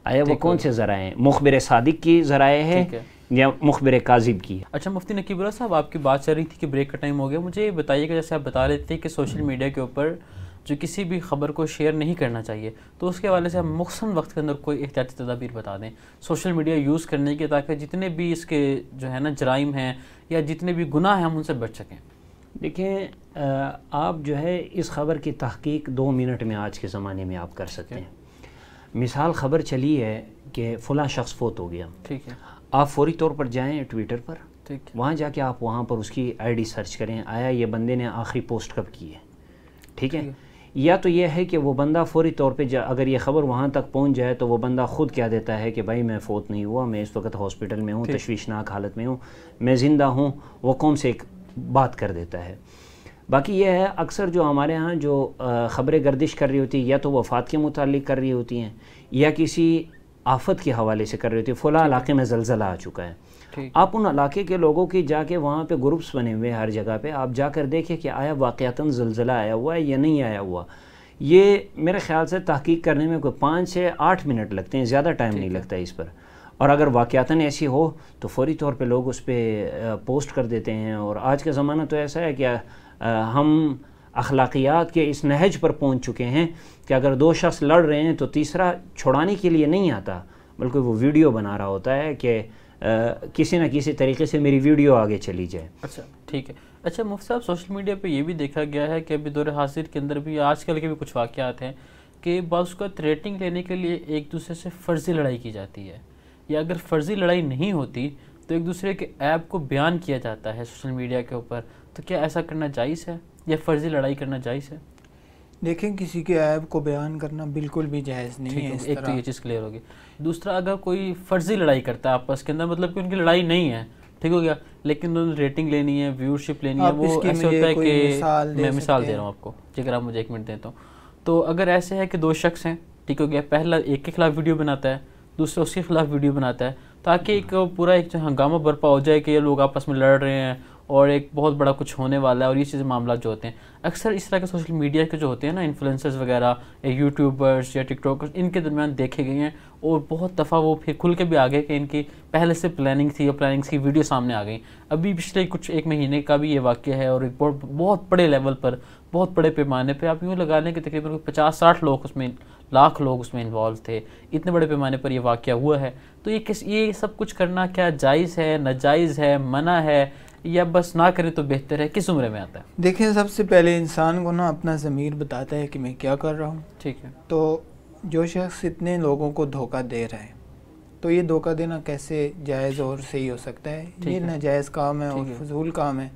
आया वो कौन से ज़राए हैं मुखबिर सादिक की ज़राए हैं या मुखबिर काजिब की अच्छा मुफ्ती नकीबुल्ला साहब आपकी बात चल रही थी कि ब्रेक का टाइम हो गया मुझे बताइएगा जैसे आप बता रहे थे कि सोशल मीडिया हम्म। के ऊपर जो किसी भी खबर को शेयर नहीं करना चाहिए तो उसके हवाले से आप मुखसन वक्त के अंदर कोई एहतियाती तदाबीर बता दें सोशल मीडिया यूज़ करने के ताकि जितने भी इसके जो है ना जराइम हैं या जितने भी गुनाह हैं हम उनसे बच सकें देखें आप जो है इस खबर की तहकीक दो मिनट में आज के ज़माने में आप कर सकते हैं मिसाल खबर चली है कि फला शख्स फोत हो गया ठीक है आप फौरी तौर पर जाएँ ट्विटर पर वहाँ जाके आप वहाँ पर उसकी आईडी सर्च करें आया ये बंदे ने आखिरी पोस्ट कब की है ठीक है या तो यह है कि वो बंदा फौरी तौर पे अगर ये ख़बर वहाँ तक पहुँच जाए तो वो बंदा ख़ुद क्या देता है कि भाई मैं फ़ोत नहीं हुआ मैं इस वक्त हॉस्पिटल में हूँ तशवीशनाक हालत में हूँ मैं ज़िंदा हूँ वो कौन से एक बात कर देता है बाकी यह है अक्सर जो हमारे यहाँ जो ख़बरें गर्दिश कर रही होती है या तो वफ़ात के मुतल कर रही होती हैं या किसी आफत के हवाले से कर रहे होते फला इलाके में जलजला आ चुका है आप उन इलाके के लोगों की जाके वहाँ पे ग्रुप्स बने हुए हर जगह पे आप जाकर देखें कि आया वाक़ता जलजला आया हुआ है या नहीं आया हुआ ये मेरे ख्याल से तहकीक करने में कोई पाँच से आठ मिनट लगते हैं ज़्यादा टाइम नहीं लगता इस पर और अगर वाक़ता ऐसी हो तो फौरी तौर पर लोग उस पर पोस्ट कर देते हैं और आज का ज़माना तो ऐसा है कि हम अखलाकियात के इस नहज पर पहुंच चुके हैं कि अगर दो शख्स लड़ रहे हैं तो तीसरा छुड़ाने के लिए नहीं आता बल्कि वो वीडियो बना रहा होता है कि किसी न किसी तरीके से मेरी वीडियो आगे चली जाए अच्छा ठीक है अच्छा मुफ्त साहब सोशल मीडिया पे ये भी देखा गया है कि अभी दौरे हाज़िर के अंदर भी आजकल के भी कुछ वाक़ात हैं कि बस का थ्रेटिंग लेने के लिए एक दूसरे से फ़र्ज़ी लड़ाई की जाती है या अगर फ़र्ज़ी लड़ाई नहीं होती तो एक दूसरे के ऐप को बयान किया जाता है सोशल मीडिया के ऊपर तो क्या ऐसा करना जायज़ है यह फर्जी लड़ाई करना जायज़ है देखें किसी के ऐब को बयान करना बिल्कुल भी जायज़ नहीं है इस एक तो ये चीज़ क्लियर होगी दूसरा अगर कोई फर्जी लड़ाई करता है आपस के अंदर मतलब कि उनकी लड़ाई नहीं है ठीक हो गया लेकिन उन्होंने रेटिंग लेनी है व्यूअरशिप लेनी है वो ऐसे होता है कि मैं मिसाल दे रहा हूँ आपको जगह आप मुझे एक मिनट देता तो। हूँ तो अगर ऐसे है कि दो शख्स हैं ठीक हो गया पहला एक के खिलाफ वीडियो बनाता है दूसरा उसके खिलाफ वीडियो बनाता है ताकि हम्म। एक पूरा एक हंगामा बर्पा हो जाए कि ये लोग आपस में लड़ रहे हैं और एक बहुत बड़ा कुछ होने वाला है और ये चीज़ें मामला जो होते हैं अक्सर इस तरह के सोशल मीडिया के जो होते हैं ना इन्फ्लुएंसर्स वगैरह या यूट्यूबर्स या टिकटॉकर्स इनके दरमियान देखे गए हैं और बहुत दफ़ा वो फिर खुल के भी आ गए कि इनकी पहले से प्लानिंग थी या प्लानिंग्स की वीडियो सामने आ गई अभी पिछले कुछ एक महीने का भी ये वाक्य है और एक बहुत बहुत बड़े लेवल पर बहुत बड़े पैमाने पर आप यूँ लगा लें कि तकरीबन पचास साठ लोग उसमें लाख लोग उसमें इन्वॉल्व थे इतने बड़े पैमाने पर यह वाक़ हुआ है तो ये किस ये सब कुछ करना क्या जायज़ है नाजायज़ है मना है या बस ना करें तो बेहतर है किस उम्र में आता है देखें सबसे पहले इंसान को ना अपना ज़मीर बताता है कि मैं क्या कर रहा हूँ ठीक है तो जो शख्स इतने लोगों को धोखा दे रहा है तो ये धोखा देना कैसे जायज़ और सही हो सकता है ये नाजायज़ काम है और फजूल काम है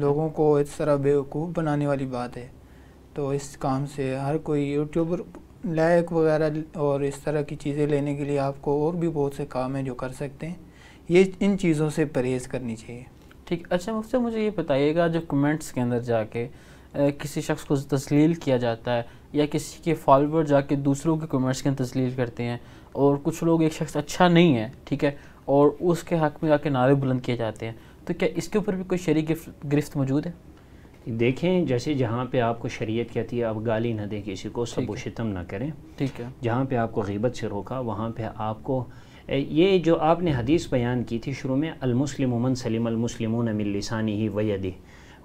लोगों को इस तरह बेवकूफ़ बनाने वाली बात है तो इस काम से हर कोई यूट्यूबर लाइक वगैरह और इस तरह की चीज़ें लेने के लिए आपको और भी बहुत से काम हैं जो कर सकते हैं ये इन चीज़ों से परहेज़ करनी चाहिए ठीक अच्छा मुख्तार मुझे ये बताइएगा जो कमेंट्स के अंदर जाके किसी शख्स को तस्लील किया जाता है या किसी के फॉलोअर जाके दूसरों के कमेंट्स के अंदर तस्लील करते हैं और कुछ लोग एक शख्स अच्छा नहीं है ठीक है और उसके हक में जाके नारे बुलंद किए जाते हैं तो क्या इसके ऊपर भी कोई शरी गिरफ्त मौजूद है देखें जैसे जहाँ पे आपको शरीयत कहती है आप गाली ना दें किसी को सब शतम ना करें ठीक है जहाँ पे आपको गीबत से रोका वहाँ पे आपको ये जो आपने हदीस बयान की थी शुरू में अलमुसलिमन उमन सलीम अलमुसलिम मिलसानी ही वयदी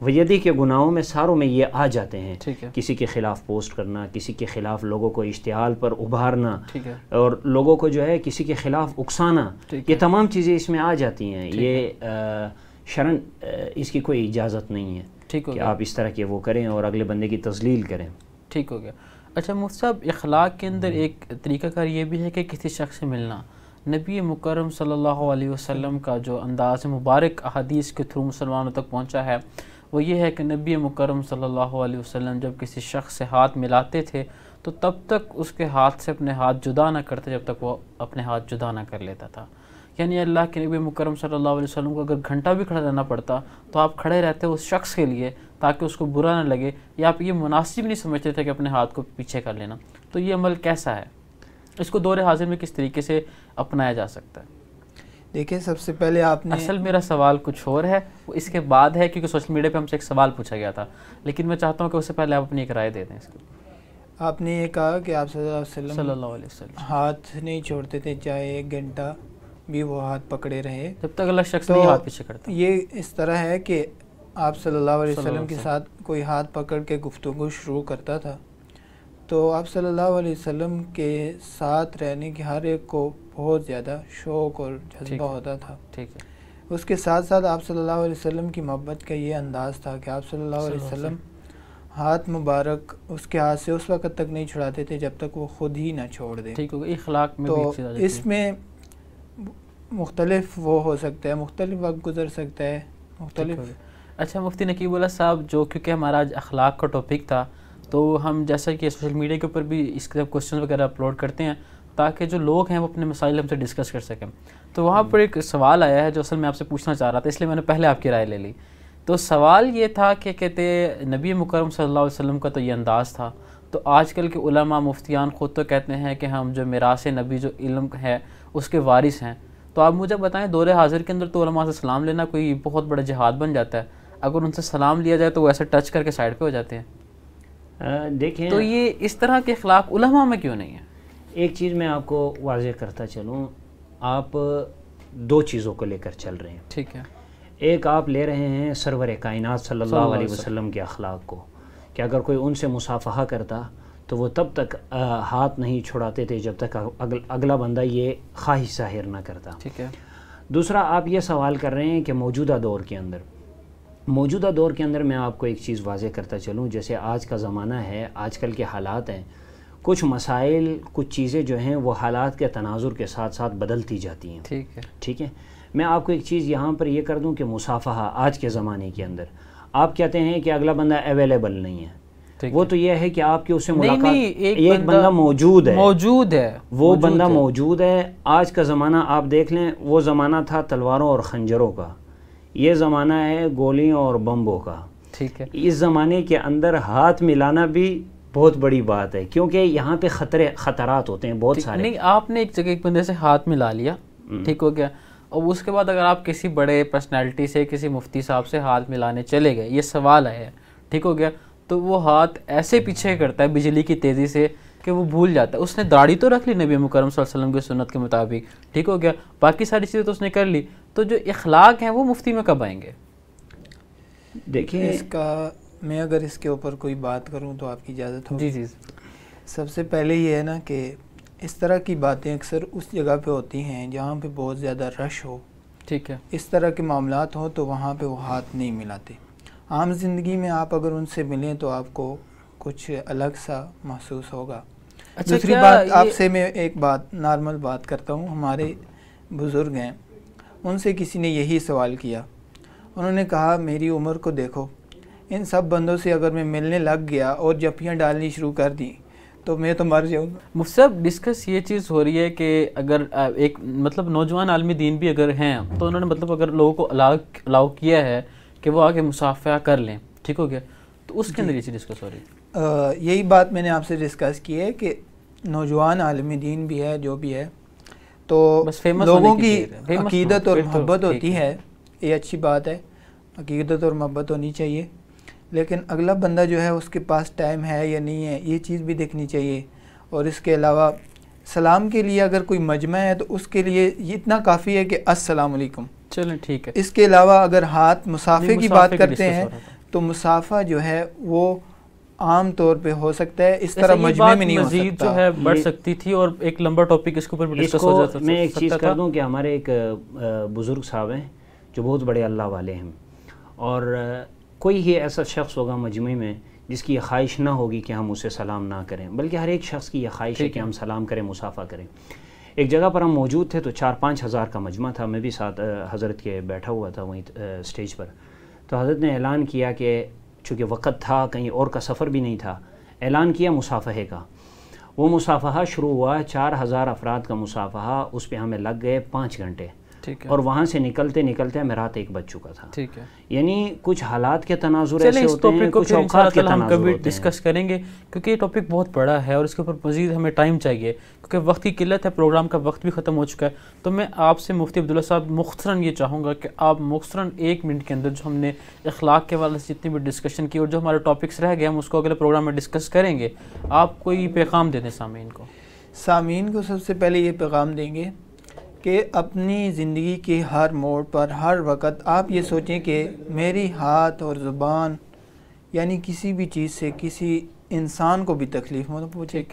वयदी के गुनाहों में सारों में ये आ जाते हैं है। किसी के ख़िलाफ़ पोस्ट करना किसी के ख़िलाफ़ लोगों को इश्तहाल पर उभारना और लोगों को जो है किसी के ख़िलाफ़ उकसाना ये तमाम चीज़ें इसमें आ जाती हैं ये शरण इसकी कोई इजाज़त नहीं है ठीक है आप इस तरह के वो करें और अगले बंदे की तजलील करें ठीक हो गया अच्छा मुफ्त साहब इखलाक के अंदर हम्म। एक तरीक़ाकार ये भी है कि किसी शख्स से मिलना नबी मुकरम सल्लल्लाहु अलैहि वसल्लम का जो अंदाज़ मुबारक अदीस के थ्रू मुसलमानों तक पहुंचा है वो ये है कि नबी मुकरम सल्लल्लाहु अलैहि वसल्लम जब किसी शख्स से हाथ मिलाते थे तो तब तक उसके हाथ से अपने हाथ जुदा ना करते जब तक वो अपने हाथ जुदा ना कर लेता था यानी अल्लाह के नबी मुकरम सल्लल्लाहु अलैहि वसल्लम को अगर घंटा भी खड़ा रहना पड़ता तो आप खड़े रहते उस शख्स के लिए ताकि उसको बुरा ना लगे या आप ये मुनासिब नहीं समझते थे कि अपने हाथ को पीछे कर लेना तो ये अमल कैसा है इसको दौर हाजिर में किस तरीके से अपनाया जा सकता है देखिए सबसे पहले आपने असल मेरा सवाल कुछ और है वो इसके बाद है क्योंकि सोशल मीडिया पे हमसे एक सवाल पूछा गया था लेकिन मैं चाहता हूँ कि उससे पहले आप अपनी एक राय दे दें इसको आपने ये कहा कि आप हाथ नहीं छोड़ते थे चाहे एक घंटा भी वो हाथ पकड़े रहे जब तक अल्लाह शख्स तो हाथ पीछे करता ये इस तरह है कि आप सल्लल्लाहु अलैहि वसल्लम के साथ कोई हाथ पकड़ के गुफ्तु शुरू करता था तो आप सल्लल्लाहु अलैहि वसल्लम के साथ रहने के हर एक को बहुत ज़्यादा शौक़ और जज्बा होता था ठीक है उसके साथ साथ आप सल्लल्लाहु अलैहि वसल्लम की मोहब्बत का ये अंदाज़ था कि आप सल्लल्लाहु अलैहि वसल्लम हाथ मुबारक उसके हाथ से उस वक़्त तक नहीं छुड़ाते थे जब तक वो ख़ुद ही ना छोड़ दें ठीक होगा तो इसमें मुख्तलिफ वो हो सकता है मुख्तलिफ वक्त गुजर सकता है मुख्तलिफ अच्छा मुफ्ती नकीबुल्ला साहब जो क्योंकि हमारा आज अखलाक का टॉपिक था तो हम जैसा कि सोशल मीडिया के ऊपर भी इसके तरफ क्वेश्चन वगैरह अपलोड करते हैं ताकि जो लोग हैं वो अपने मसाइल हमसे डिस्कस कर सकें तो वहाँ पर हम्म। एक सवाल आया है जो असल मैं आपसे पूछना चाह रहा था इसलिए मैंने पहले आपकी राय ले ली तो सवाल ये था कि कहते नबी मुकरम सल्लल्लाहु अलैहि वसल्लम का तो ये अंदाज़ था तो आजकल के उलमा मुफ्तियान ख़ुद तो कहते हैं कि हम जो मिरास नबी जो इलम है उसके वारिस हैं तो आप मुझे बताएं दौर हाजिर के अंदर तो उलमा से सलाम लेना कोई बहुत बड़ा जहाद बन जाता है अगर उनसे सलाम लिया जाए तो वो ऐसे टच करके साइड पर हो जाते हैं देखें तो ये इस तरह के खिलाफ उलमा में क्यों नहीं है एक चीज़ मैं आपको वाज करता चलूँ आप दो चीज़ों को लेकर चल रहे हैं ठीक है एक आप ले रहे हैं सरवर कायनत सल्ला वसलम के अखलाक को कि अगर कोई उनसे मुसाफहा करता तो वो तब तक आ, हाथ नहीं छुड़ाते थे जब तक अगल, अगला बंदा ये ख्वाहिश जाहिर ना करता ठीक है दूसरा आप ये सवाल कर रहे हैं कि मौजूदा दौर के अंदर मौजूदा दौर के अंदर मैं आपको एक चीज़ वाजे करता चलूँ जैसे आज का ज़माना है आजकल के हालात हैं कुछ मसाइल कुछ चीज़ें जो हैं वो हालात के तनाजुर के साथ साथ बदलती जाती हैं ठीक है ठीक है मैं आपको एक चीज़ यहाँ पर यह कर दूँ कि मुसाफा आज के ज़माने के अंदर आप कहते हैं कि अगला बंदा अवेलेबल नहीं है वो तो यह है कि आपके उससे मुलाकात नहीं, एक, एक बंदा मौजूद है मौजूद है वो मौजूद बंदा है। मौजूद है आज का ज़माना आप देख लें वो ज़माना था तलवारों और खंजरों का ये ज़माना है गोलियों और बम्बों का ठीक है इस ज़माने के अंदर हाथ मिलाना भी बहुत बड़ी बात है क्योंकि यहाँ पे खतरे खतरात होते हैं बहुत सारे नहीं आपने एक जगह एक बंदे से हाथ मिला लिया हम्म। ठीक हो गया और उसके बाद अगर आप किसी बड़े पर्सनैलिटी से किसी मुफ्ती साहब से हाथ मिलाने चले गए ये सवाल आया ठीक हो गया तो वो हाथ ऐसे पीछे करता है बिजली की तेज़ी से कि वो भूल जाता है उसने दाढ़ी तो रख ली नबी मुकरम वसल्लम की सुन्नत के मुताबिक ठीक हो गया बाकी सारी चीज़ें तो उसने कर ली तो जो इखलाक हैं वो मुफ्ती में कब आएंगे देखिए इसका मैं अगर इसके ऊपर कोई बात करूं तो आपकी इजाज़त हो जी जी सबसे पहले ये है ना कि इस तरह की बातें अक्सर उस जगह पे होती हैं जहाँ पे बहुत ज़्यादा रश हो ठीक है इस तरह के मामला हों तो वहाँ पे वो हाथ नहीं मिलाते आम ज़िंदगी में आप अगर उनसे मिलें तो आपको कुछ अलग सा महसूस होगा अच्छा, दूसरी बात आपसे मैं एक बात नॉर्मल बात करता हूँ हमारे बुज़ुर्ग हैं उनसे किसी ने यही सवाल किया उन्होंने कहा मेरी उम्र को देखो इन सब बंदों से अगर मैं मिलने लग गया और जपियाँ डालनी शुरू कर दी तो मैं तो मर जाऊँगा मुफ्त साहब डिस्कस ये चीज़ हो रही है कि अगर एक मतलब नौजवान आलमी दीन भी अगर हैं तो उन्होंने मतलब अगर लोगों को अलाउ अलाउ किया है कि वो आके मुसाफा कर लें ठीक हो गया तो उसके अंदर ये चीज़ डिस्कस हो रही है यही बात मैंने आपसे डिस्कस की है कि नौजवान आलमी दीन भी है जो भी है तो लोगों की अकीदत और तो मोहब्बत होती है ये अच्छी बात है अकीदत और मोहब्बत होनी चाहिए लेकिन अगला बंदा जो है उसके पास टाइम है या नहीं है ये चीज़ भी देखनी चाहिए और इसके अलावा सलाम के लिए अगर कोई मजमा है तो उसके लिए इतना काफ़ी है कि असलकम चलें ठीक है इसके अलावा अगर हाथ मुसाफे की बात करते हैं तो मुसाफा जो है वो आम तौर पे हो सकता है इस तरह मजमे में नहीं हो सकता जो है बढ़ सकती थी और एक लंबा टॉपिक इसके ऊपर भी डिस्कस हो जाता मैं एक चीज़ कर दूं कि हमारे एक बुज़ुर्ग साहब हैं जो बहुत बड़े अल्लाह वाले हैं और कोई ही ऐसा शख्स होगा मजमे में जिसकी ये ख्वाहिश ना होगी कि हम उसे सलाम ना करें बल्कि हर एक शख्स की यह ख्वाहिश है कि हम सलाम करें मुसाफा करें एक जगह पर हम मौजूद थे तो चार पाँच हज़ार का मजमा था मैं भी साथ हज़रत के बैठा हुआ था वहीं स्टेज पर तो हज़रत ने ऐलान किया कि चूँकि वक़्त था कहीं और का सफ़र भी नहीं था ऐलान किया मुसाफहे का वो मुसाफहा शुरू हुआ चार हज़ार अफराद का मुसाफहा उस पर हमें लग गए पाँच घंटे ठीक है और वहाँ से निकलते निकलते हमें रात एक बज चुका था ठीक है यानी कुछ हालात के तनाजुर ऐसे होते हैं कुछ के हम कभी डिस्कस करेंगे क्योंकि ये टॉपिक बहुत बड़ा है और इसके ऊपर मजीद हमें टाइम चाहिए क्योंकि वक्त की किल्लत है प्रोग्राम का वक्त भी ख़त्म हो चुका है तो मैं आपसे मुफ्ती अब्दुल्ला साहब मुख्तरा ये चाहूँगा कि आप मुख्तरा एक मिनट के अंदर जो हमने अखलाक के वाले से जितनी भी डिस्कशन की और जो हमारे टॉपिक्स रह गए हम उसको अगले प्रोग्राम में डिस्कस करेंगे आप कोई पैगाम दे दें सामीन को सामीन को सबसे पहले ये पैगाम देंगे कि अपनी ज़िंदगी के हर मोड़ पर हर वक्त आप ये सोचें कि मेरी हाथ और ज़ुबान यानी किसी भी चीज़ से किसी इंसान को भी तकलीफ़ ना पहुँचे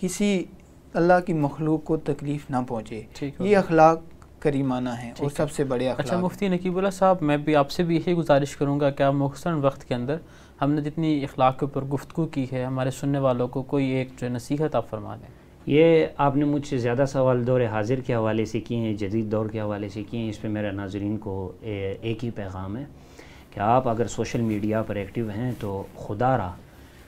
किसी अल्लाह की मखलूक को तकलीफ़ ना पहुँचे ये अखलाक करीमाना है और सबसे बड़े अच्छा मुफ्ती नकीबुल्ला साहब मैं भी आपसे भी यही गुजारिश करूँगा कि आप मुख्तर वक्त के अंदर हमने जितनी अखलाक के ऊपर गुफ्तु की है हमारे सुनने वालों को कोई एक जो नसीहत आप फरमा दें ये आपने मुझसे ज़्यादा सवाल दौर हाजिर के हवाले से किए हैं जदीद दौर के हवाले से किए हैं इस पर मेरे नाजरन को ए, एक ही पैगाम है कि आप अगर सोशल मीडिया पर एक्टिव हैं तो खुदा रहा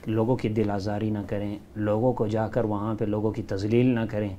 लोगों की दिल आज़ारी ना करें लोगों को जाकर वहाँ पर लोगों की तजलील ना करें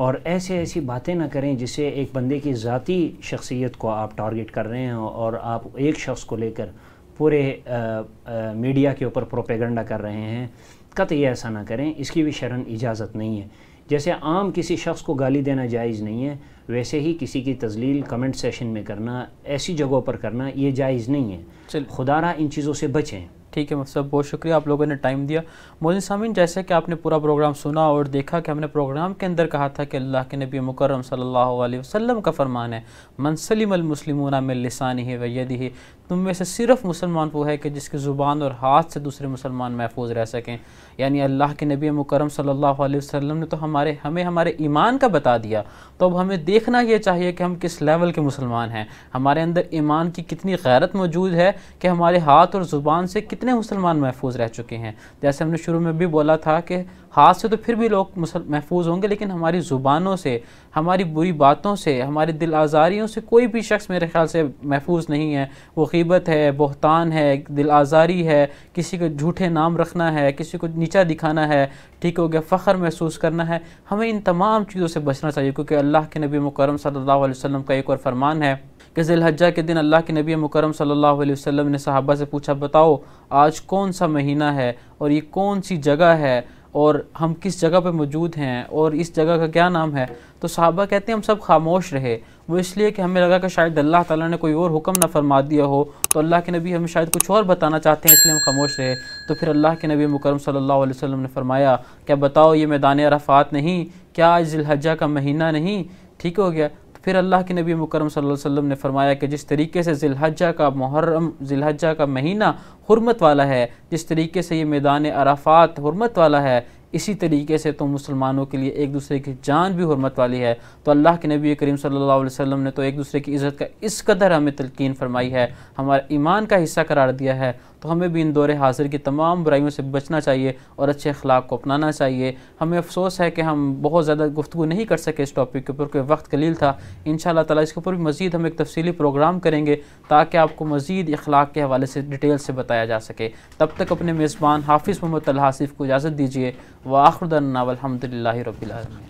और ऐसे ऐसी बातें ना करें जिससे एक बंदे की ज़ाती शख्सियत को आप टारगेट कर रहे हैं और आप एक शख्स को लेकर पूरे आ, आ, मीडिया के ऊपर प्रोपेगंडा कर रहे हैं कतई ऐसा ना करें इसकी भी शरण इजाज़त नहीं है जैसे आम किसी शख्स को गाली देना जायज़ नहीं है वैसे ही किसी की तजलील कमेंट सेशन में करना ऐसी जगहों पर करना ये जायज़ नहीं है खुदारा इन चीज़ों से बचें ठीक है सब मतलब बहुत शुक्रिया आप लोगों ने टाइम दिया मोदी सामिन जैसे कि आपने पूरा प्रोग्राम सुना और देखा कि हमने प्रोग्राम के अंदर कहा था कि अल्लाह के नबी मुकरम सल्लल्लाहु अलैहि वसल्लम का फरमान है मनसलिम अलमुसलिमूना में लिसानी है वैद ही तुम में से सिर्फ मुसलमान वो है कि जिसकी ज़ुबान और हाथ से दूसरे मुसलमान महफूज रह सकें यानी अल्लाह के नबी मुकरम सल्लल्लाहु अलैहि वसल्लम ने तो हमारे हमें हमारे ईमान का बता दिया तो अब हमें देखना ये चाहिए कि हम किस लेवल के मुसलमान हैं हमारे अंदर ईमान की कितनी गैरत मौजूद है कि हमारे हाथ और ज़ुबान से कितने मुसलमान महफूज रह चुके हैं जैसे हमने शुरू में भी बोला था कि हाथ से तो फिर भी लोग महफूज होंगे लेकिन हमारी ज़ुबानों से हमारी बुरी बातों से हमारी दिल आज़ारियों से कोई भी शख्स मेरे ख्याल से महफूज नहीं है वो ग़ीबत है बहतान है दिल आज़ारी है किसी को झूठे नाम रखना है किसी को नीचा दिखाना है ठीक हो गया फ़ख्र महसूस करना है हमें इन तमाम चीज़ों से बचना चाहिए क्योंकि अल्लाह के नबी मुकरम सल्ला वसम का एक और फरमान है कि जिलहजा के दिन अल्लाह के नबी मुकरम सल्लल्लाहु अलैहि वसल्लम ने सहाबा से पूछा बताओ आज कौन सा महीना है और ये कौन सी जगह है और हम किस जगह पर मौजूद हैं और इस जगह का क्या नाम है तो साहबा कहते हैं हम सब खामोश रहे वो इसलिए कि हमें लगा कि शायद अल्लाह ताला ने कोई और हुक्म ना फरमा दिया हो तो अल्लाह के नबी हमें शायद कुछ और बताना चाहते हैं इसलिए हम खामोश रहे तो फिर अल्लाह के नबी मुकरम सल्लल्लाहु अलैहि वसल्लम ने फरमाया क्या बताओ ये मैदान रफ़ात नहीं क्या आज जिलहजा का महीना नहीं ठीक हो गया फिर अल्लाह के नबी मुकरम वसल्लम ने फरमाया कि जिस तरीके से जिलहजा का मुहर्रम जिलहजा का महीना हरमत वाला है जिस तरीके से ये मैदान अराफ़ात हरमत वाला है इसी तरीके से तो मुसलमानों के लिए एक दूसरे की जान भी हरमत वाली है तो अल्लाह के नबी करीम सल्लल्लाहु अलैहि वसल्लम ने तो एक दूसरे की इज़्ज़त का इस कदर हमें तलकिन फरमाई है हमारा ईमान का हिस्सा करार दिया है तो हमें भी इन दौरे हाजिर की तमाम बुराइयों से बचना चाहिए और अच्छे अखलाक को अपनाना चाहिए हमें अफसोस है कि हम बहुत ज़्यादा गुफ्तु नहीं कर सके इस टॉपिक के ऊपर कोई वक्त कलील था इन तला इसके ऊपर भी मज़ीद हम एक तफसली प्रोग्राम करेंगे ताकि आपको मज़ीद अखलाक के हवाले से डिटेल से बताया जा सके तब तक अपने मेज़बान हाफिज़ मोहम्मद तलहासिफ़ को इजाज़त दीजिए व आखरदनावलहमदिल्ला रबी